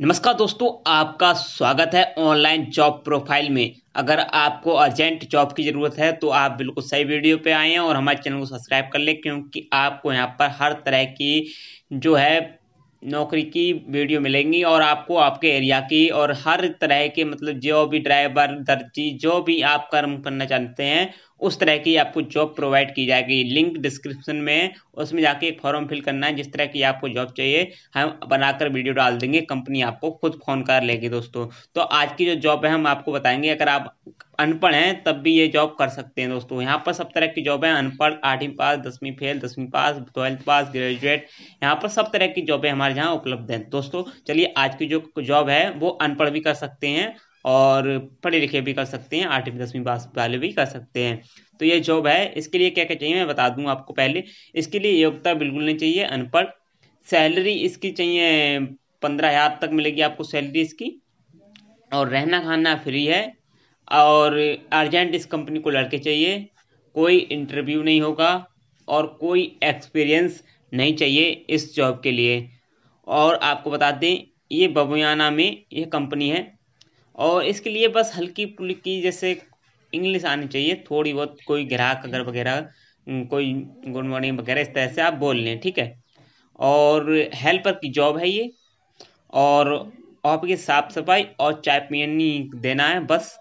नमस्कार दोस्तों आपका स्वागत है ऑनलाइन जॉब प्रोफाइल में अगर आपको अर्जेंट जॉब की ज़रूरत है तो आप बिल्कुल सही वीडियो पे आए हैं और हमारे चैनल को सब्सक्राइब कर लें क्योंकि आपको यहाँ पर हर तरह की जो है नौकरी की वीडियो मिलेंगी और आपको आपके एरिया की और हर तरह के मतलब जो भी ड्राइवर दर्जी जो भी आप कर्म करना चाहते हैं उस तरह की आपको जॉब प्रोवाइड की जाएगी लिंक डिस्क्रिप्शन में उसमें जाके एक फॉर्म फिल करना है जिस तरह की आपको जॉब चाहिए हम बनाकर वीडियो डाल देंगे कंपनी आपको खुद फ़ोन कर लेगी दोस्तों तो आज की जो जॉब है हम आपको बताएंगे अगर आप अनपढ़ हैं तब भी ये जॉब कर सकते हैं दोस्तों यहाँ पर सब तरह की जॉब है अनपढ़ आठवीं पास दसवीं फेल दसवीं पास ट्वेल्थ पास ग्रेजुएट यहाँ पर सब तरह की जॉबें हमारे यहाँ उपलब्ध हैं दोस्तों चलिए आज की जो जॉब है वो अनपढ़ भी कर सकते हैं और पढ़े लिखे भी कर सकते हैं आठवीं दसवीं पास वाले भी कर सकते हैं तो ये जॉब है इसके लिए क्या क्या चाहिए मैं बता दूँ आपको पहले इसके लिए योग्यता बिल्कुल नहीं चाहिए अनपढ़ सैलरी इसकी चाहिए पंद्रह हज़ार तक मिलेगी आपको सैलरी इसकी और रहना खाना फ्री है और अर्जेंट इस कंपनी को लड़के चाहिए कोई इंटरव्यू नहीं होगा और कोई एक्सपीरियंस नहीं चाहिए इस जॉब के लिए और आपको बता दें ये बबुयाना में यह कंपनी है और इसके लिए बस हल्की फुल्की जैसे इंग्लिश आनी चाहिए थोड़ी बहुत कोई ग्राहक अगर वगैरह कोई गुड मॉर्निंग वगैरह इस तरह से आप बोल लें ठीक है और हेल्पर की जॉब है ये और आपकी साफ सफाई और चाय पीनी देना है बस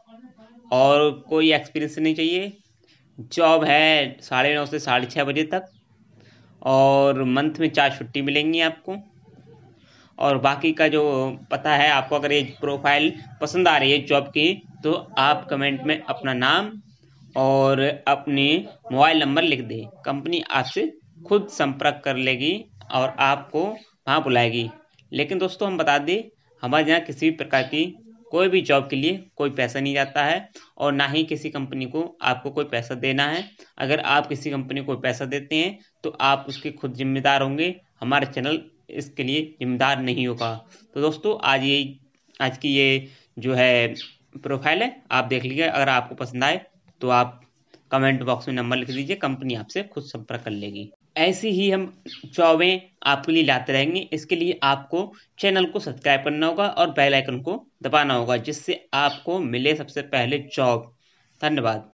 और कोई एक्सपीरियंस नहीं चाहिए जॉब है साढ़े नौ से साढ़े छः बजे तक और मंथ में चार छुट्टी मिलेंगी आपको और बाकी का जो पता है आपको अगर ये प्रोफाइल पसंद आ रही है जॉब की तो आप कमेंट में अपना नाम और अपने मोबाइल नंबर लिख दें कंपनी आपसे खुद संपर्क कर लेगी और आपको वहाँ बुलाएगी लेकिन दोस्तों हम बता दें हमारे यहाँ किसी भी प्रकार की कोई भी जॉब के लिए कोई पैसा नहीं जाता है और ना ही किसी कंपनी को आपको कोई पैसा देना है अगर आप किसी कंपनी को पैसा देते हैं तो आप उसके खुद जिम्मेदार होंगे हमारा चैनल इसके लिए जिम्मेदार नहीं होगा तो दोस्तों आज ये आज की ये जो है प्रोफाइल है आप देख लीजिए अगर आपको पसंद आए तो आप कमेंट बॉक्स में नंबर लिख दीजिए कंपनी आपसे खुद संपर्क कर लेगी ऐसी ही हम चौबें आपके लिए लाते रहेंगे इसके लिए आपको चैनल को सब्सक्राइब करना होगा और बेल आइकन को दबाना होगा जिससे आपको मिले सबसे पहले जॉब धन्यवाद